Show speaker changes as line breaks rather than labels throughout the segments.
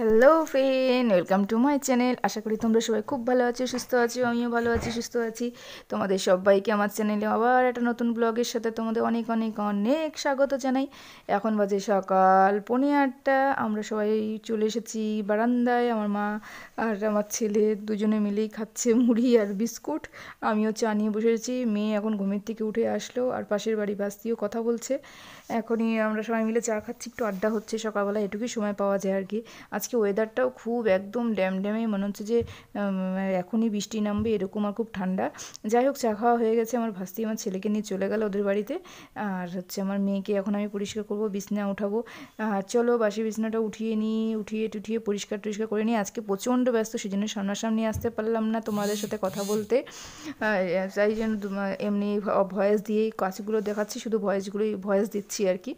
hello friend welcome to my channel আশা করি তোমরা সবাই খুব ভালো আছো সুস্থ আছো আমিও ভালো আছি সুস্থ আছি তোমাদের সবাইকে আমার চ্যানেলে আবার একটা নতুন ব্লগের সাথে তোমাদের অনেক অনেক অনেক স্বাগত জানাই এখন বাজে সকাল পনে আটটা আমরা সবাই চলে এসেছি বারান্দায় আমার মা আর আমার ছেলে দুজনে মিলেই খাচ্ছে মুড়ি আর বিস্কুট আমিও চা নিয়ে বসেছি মেয়ে এখন ঘুমের থেকে উঠে আসলো আর পাশের বাড়ি বাস্তিও কথা বলছে এখনই আমরা সবাই মিলে চা খাচ্ছি একটু আড্ডা হচ্ছে সকালবেলা এটুকুই সময় পাওয়া যায় আর কি আজ আজকে ওয়েদারটাও খুব একদম ড্যামড্যামে মনে হচ্ছে যে এখনই বৃষ্টি নামবে এরকম আর খুব ঠান্ডা যাই হোক চা খাওয়া হয়ে গেছে আমার ভাস্তি আমার ছেলেকে নিয়ে চলে গেল ওদের বাড়িতে আর হচ্ছে আমার মেয়েকে এখন আমি পরিষ্কার করবো বিছনা উঠাবো আর চলো বাসি বিছনাটা উঠিয়ে নিই উঠিয়ে টুঠিয়ে পরিষ্কার টরিষ্কার করে নিই আজকে প্রচণ্ড ব্যস্ত সেই জন্য সামনাসামনি আসতে পারলাম না তোমাদের সাথে কথা বলতে তাই জন্য এমনি ভয়েস দিয়েই কাজগুলো দেখাচ্ছি শুধু ভয়েসগুলোই ভয়েস দিচ্ছি আর কি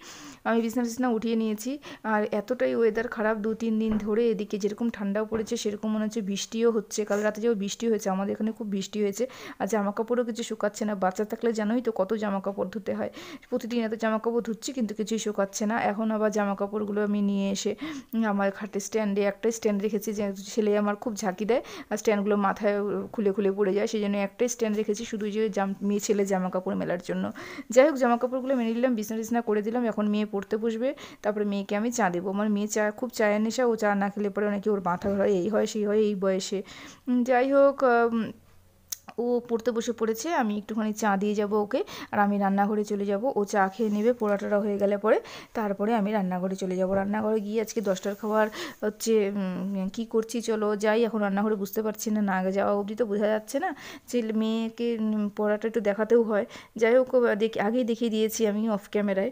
আমি বিছনা বিছনা উঠিয়ে নিয়েছি আর এতটাই ওয়েদার খারাপ দু তিন দিন ধরে এদিকে যেরকম ঠান্ডাও পড়েছে সেরকম মনে হচ্ছে বৃষ্টিও হচ্ছে কাল রাতে যেও বৃষ্টি হয়েছে আমাদের এখানে খুব বৃষ্টি হয়েছে আর জামা কাপড়ও কিছু শুকাচ্ছে না বাচ্চা থাকলে জানোই তো কত জামা কাপড় ধুতে হয় প্রতিদিন এত জামা কাপড় ধুচ্ছি কিন্তু কিছুই শুকাচ্ছে না এখন আবার জামা কাপড়গুলো আমি নিয়ে এসে আমার খাটে স্ট্যান্ডে একটাই স্ট্যান্ড রেখেছি যে ছেলে আমার খুব ঝাঁকি দেয় আর স্ট্যান্ডগুলো মাথায় খুলে খুলে পড়ে যায় সেই জন্য একটাই স্ট্যান্ড রেখেছি শুধু যে জাম মেয়ে ছেলে জামা কাপড় মেলার জন্য যাই হোক জামা কাপড়গুলো মেনে নিলাম বিছনা টিছনা করে দিলাম এখন মেয়ে পড়তে বসবে তারপরে মেয়েকে আমি চা দেবো আমার মেয়ে চা খুব চায়ের নেশা ও চা চা না খেলে পরে অনেকে ওর মাথা ধরে এই হয় সেই হয় এই বয়সে যাই হোক ও পড়তে বসে পড়েছে আমি একটুখানি চা দিয়ে যাব ওকে আর আমি রান্নাঘরে চলে যাব ও চা খেয়ে নেবে পোড়াটোরা হয়ে গেলে পরে তারপরে আমি রান্নাঘরে চলে যাব রান্নাঘরে গিয়ে আজকে দশটার খাবার হচ্ছে কি করছি চলো যাই এখন রান্নাঘরে বুঝতে পারছি না না আগে যাওয়া অবধি তো বোঝা যাচ্ছে না ছেলে মেয়েকে পড়াটা একটু দেখাতেও হয় যাই হোক দেখি আগেই দেখিয়ে দিয়েছি আমি অফ ক্যামেরায়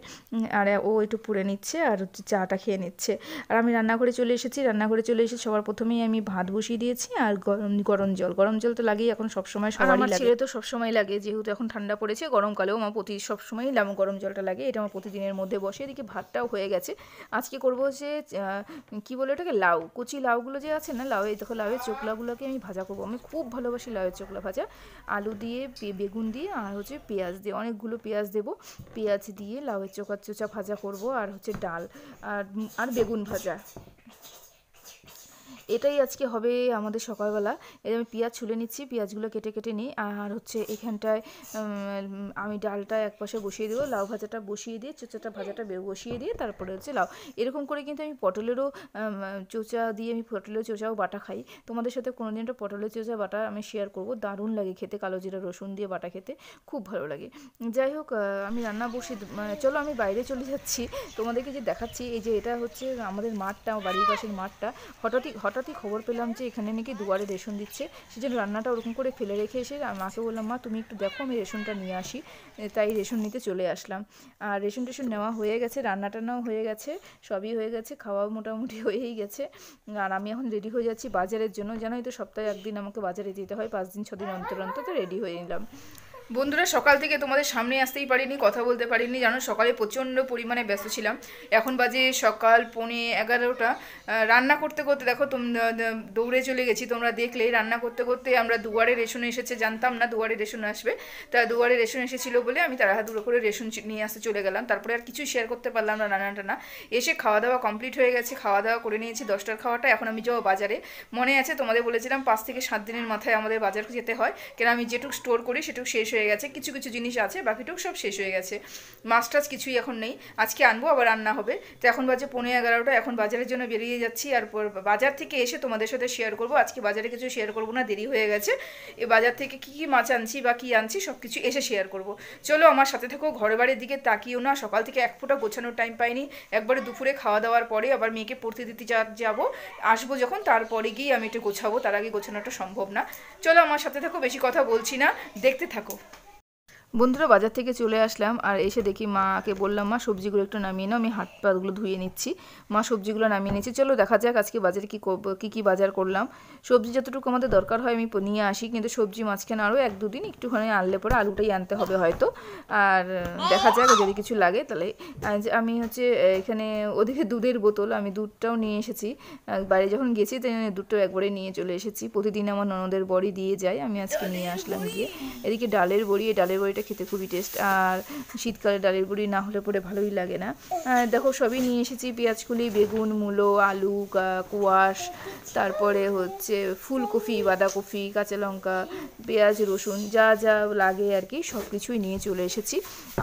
আর ও একটু পুড়ে নিচ্ছে আর হচ্ছে চাটা খেয়ে নিচ্ছে আর আমি রান্নাঘরে চলে এসেছি রান্নাঘরে চলে এসে সবার প্রথমেই আমি ভাত বসিয়ে দিয়েছি আর গরম গরম জল গরম জল তো লাগেই এখন সবসময় সবারই লাগে ছেলে তো সময় লাগে যেহেতু এখন ঠান্ডা পড়েছে গরমকালেও আমার প্রতি সব সময় লেমন গরম জলটা লাগে এটা আমার প্রতিদিনের মধ্যে বসে এদিকে ভাতটাও হয়ে গেছে আজকে করব যে কি বলে ওটাকে লাউ কুচি লাউগুলো যে আছে না লাউয়ে দেখো লাউয়ের চোখলাগুলোকে আমি ভাজা করবো আমি খুব ভালোবাসি লাউয়ের চোখলা ভাজা আলু দিয়ে বেগুন দিয়ে আর হচ্ছে পেঁয়াজ দিয়ে অনেকগুলো পেঁয়াজ দেবো পেঁয়াজ দিয়ে লাউয়ের চোখা চোচা ভাজা করব আর হচ্ছে ডাল আর আর বেগুন ভাজা এটাই আজকে হবে আমাদের সকালবেলা এই আমি পেঁয়াজ ছুলে নিচ্ছি পেঁয়াজগুলো কেটে কেটে নিই আর হচ্ছে এখানটায় আমি ডালটা এক পাশে বসিয়ে দেবো লাউ ভাজাটা বসিয়ে দিয়ে চোচাটা ভাজাটা বসিয়ে দিয়ে তারপরে হচ্ছে লাউ এরকম করে কিন্তু আমি পটলেরও চোচা দিয়ে আমি পটলের চোচাও বাটা খাই তোমাদের সাথে কোনো দিন একটা পটলের চোচা বাটা আমি শেয়ার করব দারুণ লাগে খেতে কালো জিরা রসুন দিয়ে বাটা খেতে খুব ভালো লাগে যাই হোক আমি রান্না বসে মানে চলো আমি বাইরে চলে যাচ্ছি তোমাদেরকে যে দেখাচ্ছি এই যে এটা হচ্ছে আমাদের মাঠটা বাড়ির পাশের মাঠটা হঠাৎই হঠাৎ হঠাৎই খবর পেলাম যে এখানে নাকি দুয়ারে রেশন দিচ্ছে যে রান্নাটা ওরকম করে ফেলে রেখে এসে মাকে বললাম মা তুমি একটু দেখো আমি রেশনটা নিয়ে আসি তাই রেশন নিতে চলে আসলাম আর রেশন টেশন নেওয়া হয়ে গেছে রান্না টান্নাও হয়ে গেছে সবই হয়ে গেছে খাওয়া মোটামুটি হয়েই গেছে আর আমি এখন রেডি হয়ে যাচ্ছি বাজারের জন্য জানোই তো সপ্তাহে একদিন আমাকে বাজারে যেতে হয় পাঁচ দিন ছদিন অন্তর অন্তত রেডি হয়ে নিলাম বন্ধুরা সকাল থেকে তোমাদের সামনে আসতেই পারিনি কথা বলতে পারিনি জানো সকালে প্রচণ্ড পরিমাণে ব্যস্ত ছিলাম এখন বাজে সকাল পনে এগারোটা রান্না করতে করতে দেখো তোম দৌড়ে চলে গেছি তোমরা দেখলে রান্না করতে করতে আমরা দুয়ারে রেশন এসেছে জানতাম না দুয়ারে রেশন আসবে তা দুয়ারে রেশন এসেছিলো বলে আমি তাড়াহাদুড়ো করে রেশন নিয়ে আসতে চলে গেলাম তারপরে আর কিছুই শেয়ার করতে পারলাম না রান্না টানা এসে খাওয়া দাওয়া কমপ্লিট হয়ে গেছে খাওয়া দাওয়া করে নিয়েছি দশটার খাওয়াটা এখন আমি যাবো বাজারে মনে আছে তোমাদের বলেছিলাম পাঁচ থেকে সাত দিনের মাথায় আমাদের বাজার যেতে হয় কেন আমি যেটুকু স্টোর করি সেটুকু শেষ হয়ে গেছে কিছু কিছু জিনিস আছে বাকিটুক সব শেষ হয়ে গেছে মাছ টাছ কিছুই এখন নেই আজকে আনবো আবার রান্না হবে তো এখন বাজে পনেরো এগারোটা এখন বাজারের জন্য বেরিয়ে যাচ্ছি আর বাজার থেকে এসে তোমাদের সাথে শেয়ার করব আজকে বাজারে কিছু শেয়ার করব না দেরি হয়ে গেছে এ বাজার থেকে কি কি মাছ আনছি বা কী আনছি সব কিছু এসে শেয়ার করব চলো আমার সাথে থেকেও ঘরে বাড়ির দিকে তাকিও না সকাল থেকে এক ফোঁটা গোছানোর টাইম পাইনি একবারে দুপুরে খাওয়া দাওয়ার পরে আবার মেয়েকে পড়তে দিতে যাবো আসবো যখন তারপরে গিয়ে আমি একটু গোছাবো তার আগে গোছানোটা সম্ভব না চলো আমার সাথে থাকো বেশি কথা বলছি না দেখতে থাকো বন্ধুরা বাজার থেকে চলে আসলাম আর এসে দেখি মাকে বললাম মা সবজিগুলো একটু নামিয়ে নাও আমি হাত পাগুলো ধুয়ে নিচ্ছি মা সবজিগুলো নামিয়ে নিচ্ছি চলো দেখা যাক আজকে বাজারে কী কী কী বাজার করলাম সবজি যতটুকু আমাদের দরকার হয় আমি নিয়ে আসি কিন্তু সবজি মাঝখানে আরও এক দুদিন একটুখানি আনলে পরে আলুটাই আনতে হবে হয়তো আর দেখা যাক যদি কিছু লাগে তাহলে আমি হচ্ছে এখানে ওদিকে দুধের বোতল আমি দুধটাও নিয়ে এসেছি বাইরে যখন গেছি তাই দুধটাও একবারে নিয়ে চলে এসেছি প্রতিদিন আমার ননদের বড়ি দিয়ে যায় আমি আজকে নিয়ে আসলাম গিয়ে এদিকে ডালের বড়ি ডালের বড়ি এটা খেতে খুবই টেস্ট আর শীতকালে ডালের গুঁড়ি না হলে পরে ভালোই লাগে না দেখো সবই নিয়ে এসেছি পেঁয়াজকুলি বেগুন মূলো আলু কুয়াশ তারপরে হচ্ছে ফুলকপি বাঁধাকপি কাঁচা লঙ্কা পেঁয়াজ রসুন যা যা লাগে আর কি সব কিছুই নিয়ে চলে এসেছি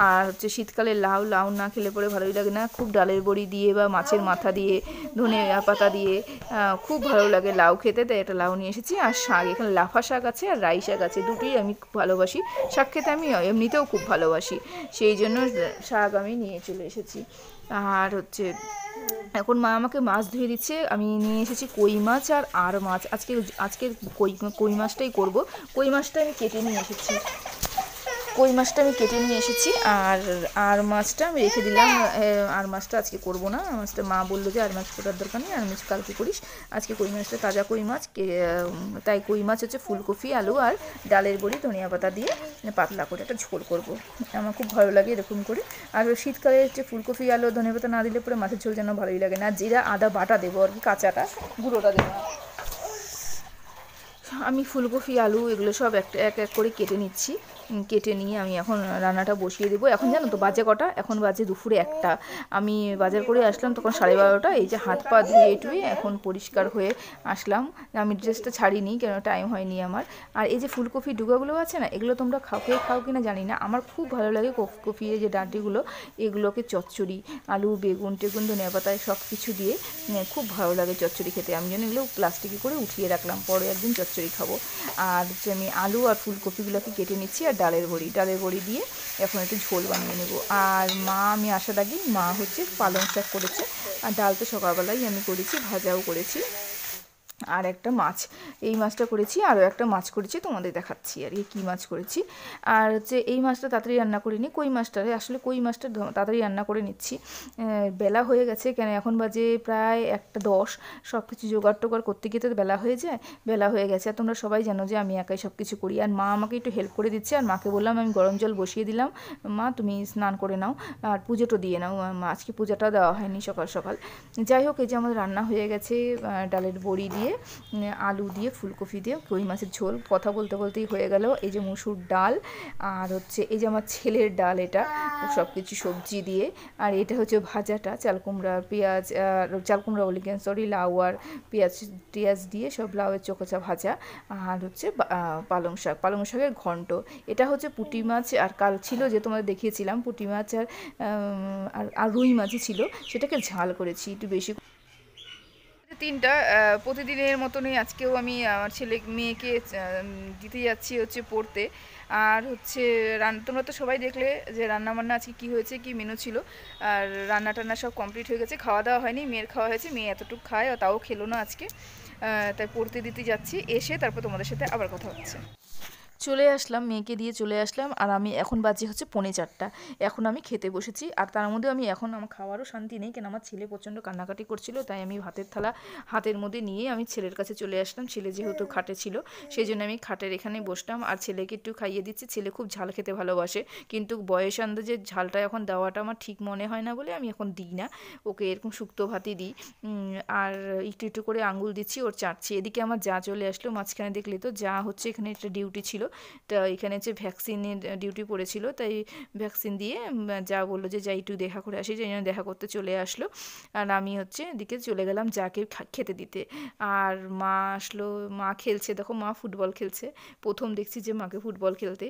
আর হচ্ছে শীতকালে লাউ লাউ না খেলে পরে ভালোই লাগে না খুব ডালের বড়ি দিয়ে বা মাছের মাথা দিয়ে ধনে পাতা দিয়ে খুব ভালো লাগে লাউ খেতে তাই একটা লাউ নিয়ে এসেছি আর শাক এখানে লাফা শাক আছে আর রাই শাক আছে দুটোই আমি খুব ভালোবাসি শাক খেতে আমি এমনিতেও খুব ভালোবাসি সেই জন্য শাক আমি নিয়ে চলে এসেছি আর হচ্ছে এখন মা আমাকে মাছ ধুয়ে দিচ্ছে আমি নিয়ে এসেছি কই মাছ আর আর মাছ আজকে আজকে কই কই মাছটাই করবো কই মাছটা আমি কেটে নিয়ে এসেছি কই মাছটা আমি কেটে নিয়ে এসেছি আর আর মাছটা আমি রেখে দিলাম আর মাছটা আজকে করব না মাছটা মা বললো যে আর মাছ কোটার দরকার নেই আর মাছ কালকে করিস আজকে কই মাছটা তাজা কই মাছ তাই কই মাছ হচ্ছে ফুলকপি আলু আর ডালের বড়ি ধনিয়া পাতা দিয়ে পাতলা করে একটা ঝোল করব আমার খুব ভালো লাগে এরকম করে আর শীতকালে হচ্ছে ফুলকপি আলু ধনিয়া পাতা না দিলে পরে মাছের ঝোল যেন ভালোই লাগে না জিরা আদা বাটা দেবো আর কি কাঁচাটা গুঁড়োটা দেবো আমি ফুলকপি আলু এগুলো সব এক এক করে কেটে নিচ্ছি কেটে নিয়ে আমি এখন রান্নাটা বসিয়ে দেবো এখন জানো তো বাজে কটা এখন বাজে দুপুরে একটা আমি বাজার করে আসলাম তখন সাড়ে বারোটা এই যে হাত পা ধুয়ে টুয়ে এখন পরিষ্কার হয়ে আসলাম আমি ড্রেসটা ছাড়িনি কেন টাইম হয়নি আমার আর এই যে ফুলকপি ডুগাগুলো আছে না এগুলো তোমরা খাও খেয়ে খাও কিনা জানি না আমার খুব ভালো লাগে কফির যে ডাঁটিগুলো এগুলোকে চচ্চড়ি আলু বেগুন টেগুন ধনে পাতায় সব কিছু দিয়ে খুব ভালো লাগে চচ্চড়ি খেতে আমি যেন এগুলো প্লাস্টিকে করে উঠিয়ে রাখলাম পরে একদিন চচ্চড়ি খাবো আর আমি আলু আর ফুলকপিগুলোকে কেটে নিচ্ছি আর ডালের বড়ি ডালের বড়ি দিয়ে এখন একটু ঝোল বানিয়ে নেবো আর মা আমি আসার আগেই মা হচ্ছে পালং শাক করেছে আর ডাল তো সকালবেলাই আমি করেছি ভাজাও করেছি আর একটা মাছ এই মাছটা করেছি আরও একটা মাছ করেছি তোমাদের দেখাচ্ছি আর কি মাছ করেছি আর হচ্ছে এই মাছটা তাড়াতাড়ি রান্না করিনি কই মাছটা আসলে কই মাছটা তাড়াতাড়ি রান্না করে নিচ্ছি বেলা হয়ে গেছে কেন এখন বাজে প্রায় একটা দশ সব কিছু জোগাড় টোগাড় করতে গিয়ে তো বেলা হয়ে যায় বেলা হয়ে গেছে আর তোমরা সবাই জানো যে আমি একাই সব কিছু করি আর মা আমাকে একটু হেল্প করে দিচ্ছে আর মাকে বললাম আমি গরম জল বসিয়ে দিলাম মা তুমি স্নান করে নাও আর পুজোটা দিয়ে নাও আজকে পূজাটা দেওয়া হয়নি সকাল সকাল যাই হোক এই যে আমাদের রান্না হয়ে গেছে ডালের বড়ি দিয়ে দিয়ে আলু দিয়ে ফুলকপি দিয়ে কই মাছের ঝোল কথা বলতে বলতেই হয়ে গেল এই যে মুসুর ডাল আর হচ্ছে এই যে আমার ছেলের ডাল এটা সব কিছু সবজি দিয়ে আর এটা হচ্ছে ভাজাটা চাল পেঁয়াজ চাল কুমড়া বলি কেন সরি লাউ আর পেঁয়াজ টিয়াজ দিয়ে সব লাউয়ের চোখোচা ভাজা আর হচ্ছে পালং শাক পালং শাকের ঘন্ট এটা হচ্ছে পুটি মাছ আর কাল ছিল যে তোমাদের দেখিয়েছিলাম পুটি মাছ আর আর রুই মাছই ছিল সেটাকে ঝাল করেছি একটু বেশি তিনটা প্রতিদিনের মতনই আজকেও আমি আমার ছেলে মেয়েকে দিতে যাচ্ছি হচ্ছে পড়তে আর হচ্ছে রান্না তোমরা তো সবাই দেখলে যে রান্না বান্না আজকে কী হয়েছে কি মেনু ছিল আর রান্না টান্না সব কমপ্লিট হয়ে গেছে খাওয়া দাওয়া হয়নি মেয়ের খাওয়া হয়েছে মেয়ে এতটুকু খায় আর তাও খেলো না আজকে তাই পড়তে দিতে যাচ্ছি এসে তারপর তোমাদের সাথে আবার কথা হচ্ছে চলে আসলাম মেয়েকে দিয়ে চলে আসলাম আর আমি এখন বাজে হচ্ছে পৌনে চারটা এখন আমি খেতে বসেছি আর তার মধ্যে আমি এখন আমার খাওয়ারও শান্তি নেই কেন আমার ছেলে প্রচণ্ড কান্নাকাটি করছিল তাই আমি ভাতের থালা হাতের মধ্যে নিয়ে আমি ছেলের কাছে চলে আসলাম ছেলে যেহেতু খাটে ছিল সেই জন্য আমি খাটের এখানে বসলাম আর ছেলেকে একটু খাইয়ে দিচ্ছি ছেলে খুব ঝাল খেতে ভালোবাসে কিন্তু বয়স আন্দাজে ঝালটা এখন দেওয়াটা আমার ঠিক মনে হয় না বলে আমি এখন দিই না ওকে এরকম শুক্তো ভাতই দিই আর একটু একটু করে আঙুল দিচ্ছি ওর চাটছি এদিকে আমার যা চলে আসলো মাঝখানে দেখলে তো যা হচ্ছে এখানে একটা ডিউটি ছিল তা এখানে যে ভ্যাকসিনের ডিউটি পড়েছিল তাই ভ্যাকসিন দিয়ে যা বললো যে যাই একটু দেখা করে আসি জন্য দেখা করতে চলে আসলো আর আমি হচ্ছে এদিকে চলে গেলাম যাকে খেতে দিতে আর মা আসলো মা খেলছে দেখো মা ফুটবল খেলছে প্রথম দেখছি যে মাকে ফুটবল খেলতে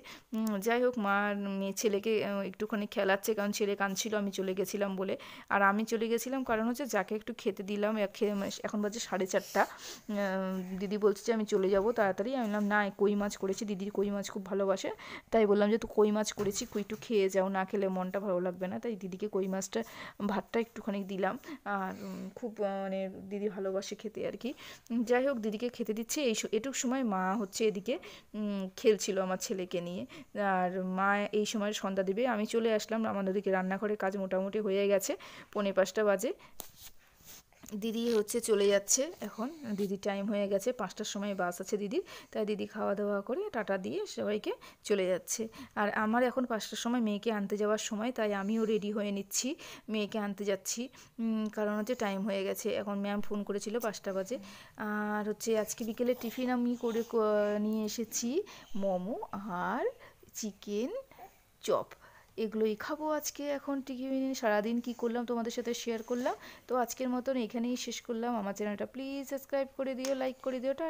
যাই হোক মার মেয়ে ছেলেকে একটুখানি খেলাচ্ছে কারণ ছেলে কাঁদছিল আমি চলে গেছিলাম বলে আর আমি চলে গেছিলাম কারণ হচ্ছে যাকে একটু খেতে দিলাম এখন বাজে সাড়ে চারটা দিদি বলছে যে আমি চলে যাব তাড়াতাড়ি আমি বললাম না কই মাছ করেছি দিদির কই মাছ খুব ভালোবাসে তাই বললাম যে তো কই মাছ করেছি একটু খেয়ে যাও না খেলে মনটা ভালো লাগবে না তাই দিদিকে কই মাছটা ভাতটা একটুখানি দিলাম আর খুব মানে দিদি ভালোবাসে খেতে আর কি যাই হোক দিদিকে খেতে দিচ্ছে এই এটুক সময় মা হচ্ছে এদিকে খেলছিল আমার ছেলেকে নিয়ে আর মা এই সময় সন্ধ্যা দেবে আমি চলে আসলাম আমাদের ওদিকে রান্নাঘরে কাজ মোটামুটি হয়ে গেছে পনেরো পাঁচটা বাজে দিদি হচ্ছে চলে যাচ্ছে এখন দিদি টাইম হয়ে গেছে পাঁচটার সময় বাস আছে দিদির তাই দিদি খাওয়া দাওয়া করে টাটা দিয়ে সবাইকে চলে যাচ্ছে আর আমার এখন পাঁচটার সময় মেয়েকে আনতে যাওয়ার সময় তাই আমিও রেডি হয়ে নিচ্ছি মেয়েকে আনতে যাচ্ছি কারণ হচ্ছে টাইম হয়ে গেছে এখন ম্যাম ফোন করেছিল পাঁচটা বাজে আর হচ্ছে আজকে বিকেলে টিফিন আমি করে নিয়ে এসেছি মোমো আর চিকেন চপ এগুলোই খাবো আজকে এখন টিকি সারাদিন কী করলাম তোমাদের সাথে শেয়ার করলাম তো আজকের মতন এখানেই শেষ করলাম আমার চ্যানেলটা প্লিজ সাবস্ক্রাইব করে দিও লাইক করে দিও টা